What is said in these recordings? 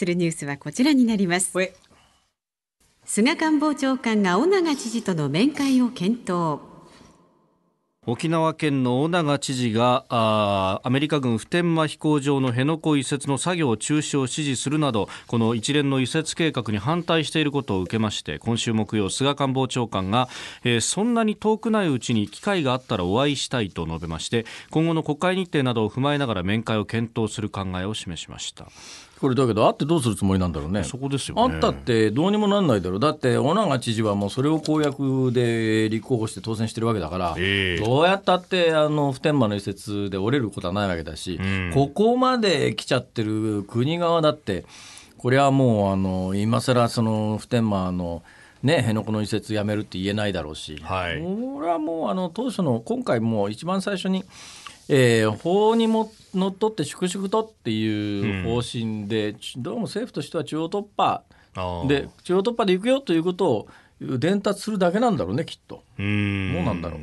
するニュースはこちらになります菅官房長官が尾長知事との面会を検討沖縄県の尾長知事がアメリカ軍普天間飛行場の辺野古移設の作業中止を指示するなどこの一連の移設計画に反対していることを受けまして今週木曜菅官房長官が、えー、そんなに遠くないうちに機会があったらお会いしたいと述べまして今後の国会日程などを踏まえながら面会を検討する考えを示しました。これだけど会ってどうするつもりなんだろうねそこですよ、ね、あったってどうにもなんないだろうだって小長知事はもうそれを公約で立候補して当選してるわけだから、えー、どうやったってあの普天間の移設で折れることはないわけだし、うん、ここまで来ちゃってる国側だってこれはもうあの今更その普天間のね、辺野古の移設やめるって言えないだろうし、はい、れはもうあの当初の今回も一番最初にえー、法にものっとって粛々とっていう方針で、うん、どうも政府としては中央突破で中央突破で行くよということを伝達するだけなんだろうねきっとどうなんだろう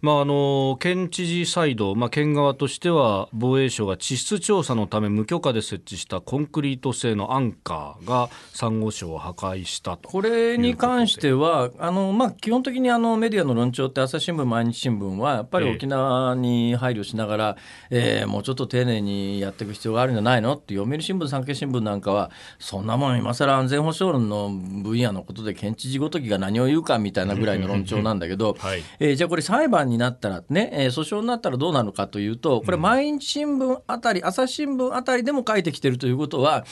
まあ、あの県知事サイド、まあ、県側としては防衛省が地質調査のため無許可で設置したコンクリート製のアンカーがサンゴ礁を破壊したとこれに関してはあの、まあ、基本的にあのメディアの論調って朝日新聞、毎日新聞はやっぱり沖縄に配慮しながら、ええー、もうちょっと丁寧にやっていく必要があるんじゃないのって読売新聞、産経新聞なんかはそんなもん、今更安全保障の分野のことで県知事ごときが何を言うかみたいなぐらいの論調なんだけど、はい、えー、じゃあこれ裁判判になったらね、えー、訴訟になったらどうなのかというと、これ、毎日新聞あたり、朝日新聞あたりでも書いてきてるということは、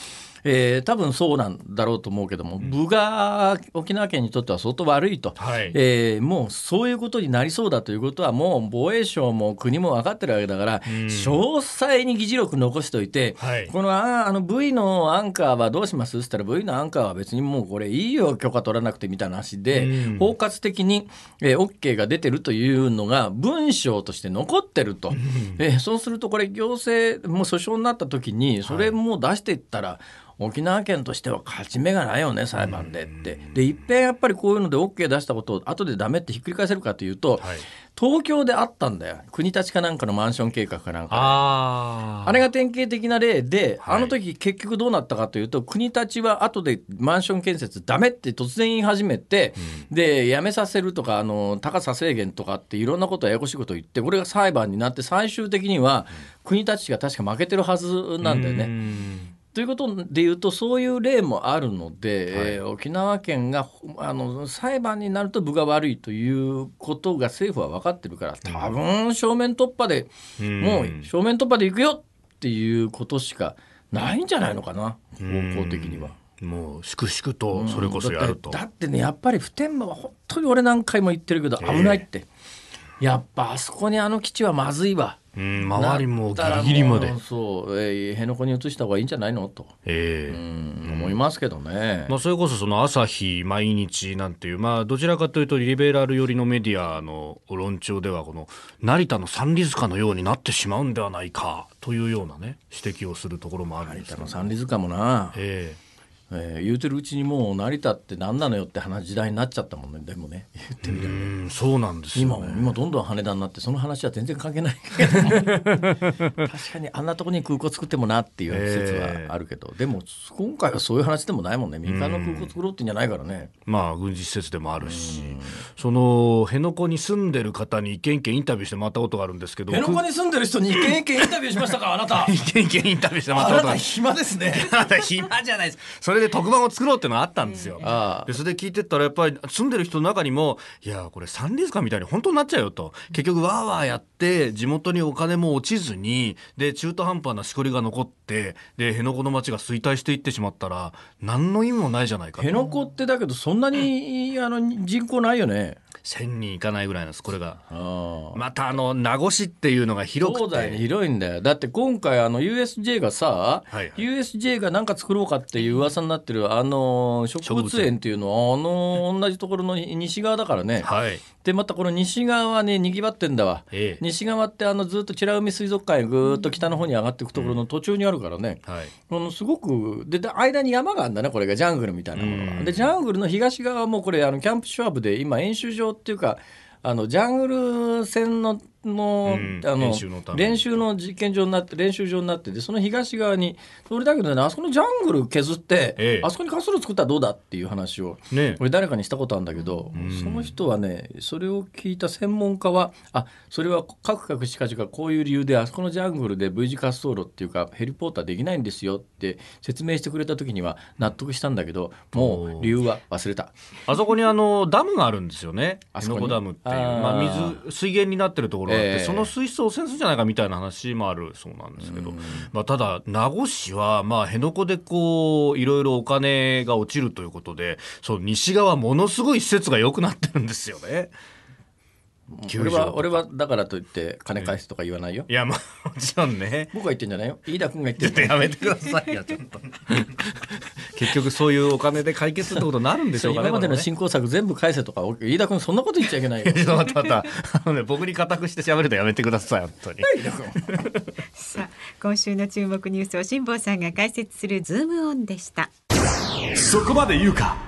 えー、多分そうなんだろうと思うけども、部が沖縄県にとっては相当悪いと、はい、えー、もうそういうことになりそうだということは、もう防衛省も国も分かってるわけだから、うん、詳細に議事録残しておいて、はい、このああの V のアンカーはどうしますって言ったら、V のアンカーは別にもうこれ、いいよ、許可取らなくてみたいな話で、うん、包括的に、えー、OK が出てるといういうのが文章として残ってると、うん、えそうするとこれ行政も訴訟になった時にそれも出していったら、はい沖縄県としては勝ち目がないよね裁判でってでいっぺんやっぱりこういうので OK 出したことを後でダメってひっくり返せるかというと、はい、東京であったんだよ国立かなんかのマンション計画かなんかああれが典型的な例で、はい、あの時結局どうなったかというと国立は後でマンション建設ダメって突然言い始めて、うん、でやめさせるとかあの高さ制限とかっていろんなことややこしいこと言ってこれが裁判になって最終的には国立が確か負けてるはずなんだよね。ということでいうとそういう例もあるので、はい、え沖縄県があの裁判になると分が悪いということが政府は分かってるから多分正面突破で、うん、もう正面突破でいくよっていうことしかないんじゃないのかな、方向的には。もう粛々とそれこそやると、うん、だってねやっぱり普天間は本当に俺何回も言ってるけど危ないって、えー、やっぱあそこにあの基地はまずいわうん、周りもギリギリまでそう、えー、辺野古に移した方がいいんじゃないのと、えー、うん、思いますけどね、まあ、それこそその朝日毎日なんていう、まあ、どちらかというとリベラル寄りのメディアの論調ではこの成田の三里塚のようになってしまうんではないかというようなね指摘をするところもあるんです、成田の三里塚もな、えーえー、言うてるうちにもう成田って何なのよって話時代になっちゃったもんねでもね言ってみたら、そうなんですよ、ね、今今どんどん羽田になってその話は全然関係ないけど 確かにあんなとこに空港作ってもなっていう説はあるけど、えー、でも今回はそういう話でもないもんね民間の空港作ろうってんじゃないからねまあ軍事施設でもあるしその辺野古に住んでる方に一軒一軒インタビューしてもらったことがあるんですけど辺野古に住んでる人に一軒一軒インタビューしましたかあなた一軒一軒インタビューしてもらったことあなた 暇ですね あなた暇じゃないですそれで特番を作ろうっていうのがあったんですよ。でそれで聞いてったらやっぱり住んでる人の中にも「いやこれサンディスカみたいに本当になっちゃうよ」と結局わーわーやって地元にお金も落ちずにで中途半端なしこりが残ってで辺野古の町が衰退していってしまったら何の意味もないじゃないか辺野古ってだけどそんなに、あの人口ないよね。1000人いかないぐらいなんですこれがまたあの名護市っていうのが広くて広いんだよだって今回あの USJ がさ、はいはい、USJ が何か作ろうかっていう噂になってるあの植物園っていうのはあの同じところの 西側だからね、はい、でまたこの西側はねにぎわってんだわ、ええ、西側ってあのずっと美ら海水族館へぐっと北の方に上がっていくところの途中にあるからね、うんはい、このすごくで間に山があるんだねこれがジャングルみたいなものが、うん、でジャングルの東側もこれあのキャンプシュワブで今演習場っていうかあのジャングル戦ののうん、あの練習の実験場になって練習場になっててその東側に俺だけどねあそこのジャングル削って、ええ、あそこに滑走路作ったらどうだっていう話を、ね、俺誰かにしたことあるんだけど、うん、その人はねそれを聞いた専門家はあそれはカクカクしかじかこういう理由であそこのジャングルで V 字滑走路っていうかヘリポーターできないんですよって説明してくれた時には納得したんだけどもう理由は忘れたあそこにあのダムがあるんですよねあそこダムっていうまあ、水水源になってるところがあって、えー、その水質汚染するんじゃないかみたいな話もあるそうなんですけど、まあ、ただ、名護市は、まあ、辺野古でこういろいろお金が落ちるということで、その西側、ものすごい施設が良くなってるんですよね。俺は俺はだからといって金返すとか言わないよ、いやまあもちろんね僕は言ってんじゃないよ飯田君が言ってるやめてくださいやちょっと 結局そういうお金で解決ってことになるんでしょうかね。今までの進行策全部返せとか、飯田君そんなこと言っちゃいけないよ。ちょっと待ったあのね、僕に固くして喋るのやめてください、本当に。さあ、今週の注目ニュースを辛坊さんが解説するズームオンでした。そこまで言うか。